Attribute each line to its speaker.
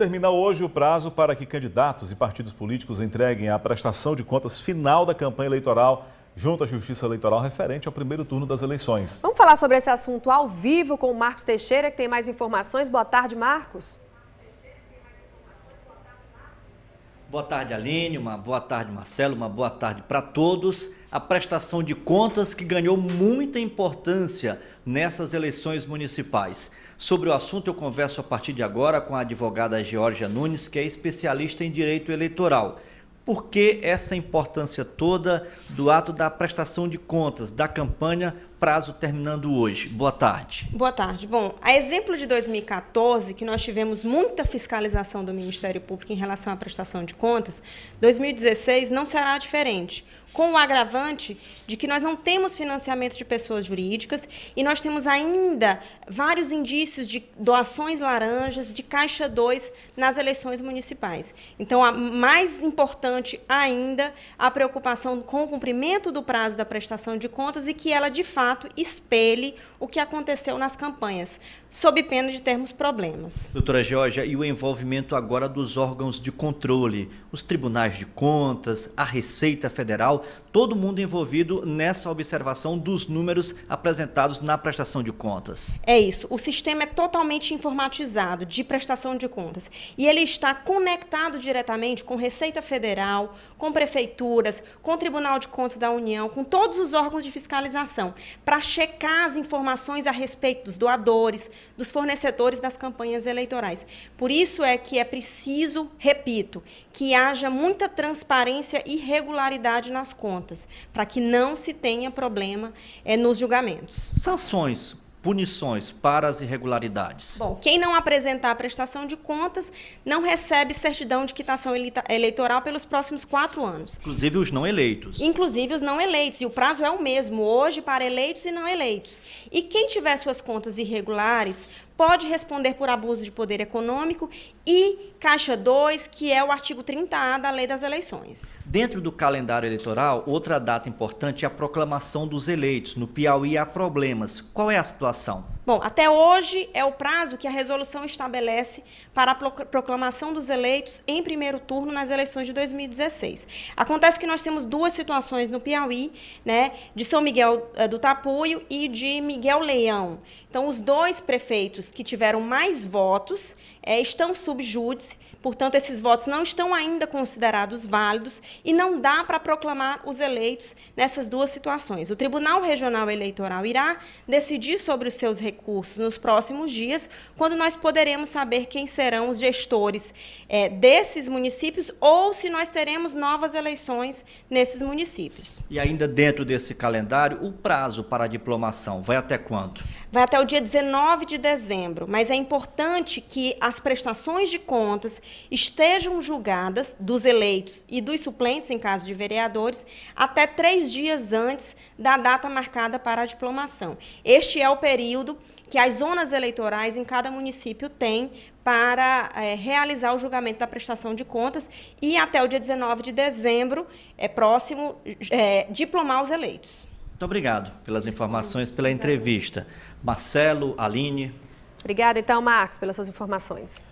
Speaker 1: Termina hoje o prazo para que candidatos e partidos políticos entreguem a prestação de contas final da campanha eleitoral junto à Justiça Eleitoral referente ao primeiro turno das eleições.
Speaker 2: Vamos falar sobre esse assunto ao vivo com o Marcos Teixeira, que tem mais informações. Boa tarde, Marcos.
Speaker 1: Boa tarde, Aline. Uma boa tarde, Marcelo. Uma boa tarde para todos. A prestação de contas que ganhou muita importância nessas eleições municipais. Sobre o assunto, eu converso a partir de agora com a advogada Georgia Nunes, que é especialista em direito eleitoral. Por que essa importância toda do ato da prestação de contas da campanha prazo terminando hoje. Boa tarde.
Speaker 2: Boa tarde. Bom, a exemplo de 2014, que nós tivemos muita fiscalização do Ministério Público em relação à prestação de contas, 2016 não será diferente com o agravante de que nós não temos financiamento de pessoas jurídicas e nós temos ainda vários indícios de doações laranjas, de caixa 2 nas eleições municipais. Então, a mais importante ainda a preocupação com o cumprimento do prazo da prestação de contas e que ela, de fato, fato espelhe o que aconteceu nas campanhas, sob pena de termos problemas.
Speaker 1: Doutora Georgia, e o envolvimento agora dos órgãos de controle, os tribunais de contas, a Receita Federal, todo mundo envolvido nessa observação dos números apresentados na prestação de contas.
Speaker 2: É isso. O sistema é totalmente informatizado de prestação de contas e ele está conectado diretamente com Receita Federal, com prefeituras, com Tribunal de Contas da União, com todos os órgãos de fiscalização, para checar as informações a respeito dos doadores, dos fornecedores das campanhas eleitorais. Por isso é que é preciso, repito, que haja muita transparência e regularidade nas contas, para que não se tenha problema é, nos julgamentos.
Speaker 1: Sanções punições para as irregularidades?
Speaker 2: Bom, quem não apresentar a prestação de contas não recebe certidão de quitação eleitoral pelos próximos quatro anos.
Speaker 1: Inclusive os não eleitos.
Speaker 2: Inclusive os não eleitos. E o prazo é o mesmo hoje para eleitos e não eleitos. E quem tiver suas contas irregulares pode responder por abuso de poder econômico e Caixa 2, que é o artigo 30A da Lei das Eleições.
Speaker 1: Dentro do calendário eleitoral, outra data importante é a proclamação dos eleitos. No Piauí há problemas. Qual é a situação?
Speaker 2: Bom, até hoje é o prazo que a resolução estabelece para a proclamação dos eleitos em primeiro turno nas eleições de 2016. Acontece que nós temos duas situações no Piauí, né, de São Miguel eh, do Tapuio e de Miguel Leão. Então, os dois prefeitos que tiveram mais votos é, estão sub portanto, esses votos não estão ainda considerados válidos e não dá para proclamar os eleitos nessas duas situações. O Tribunal Regional Eleitoral irá decidir sobre os seus recursos recursos nos próximos dias, quando nós poderemos saber quem serão os gestores é, desses municípios ou se nós teremos novas eleições nesses municípios.
Speaker 1: E ainda dentro desse calendário, o prazo para a diplomação vai até quando?
Speaker 2: Vai até o dia 19 de dezembro, mas é importante que as prestações de contas estejam julgadas dos eleitos e dos suplentes, em caso de vereadores, até três dias antes da data marcada para a diplomação. Este é o período que as zonas eleitorais em cada município têm para é, realizar o julgamento da prestação de contas e até o dia 19 de dezembro, é próximo, é, diplomar os eleitos.
Speaker 1: Muito obrigado pelas informações, pela entrevista. Marcelo, Aline.
Speaker 2: Obrigada, então, Marcos, pelas suas informações.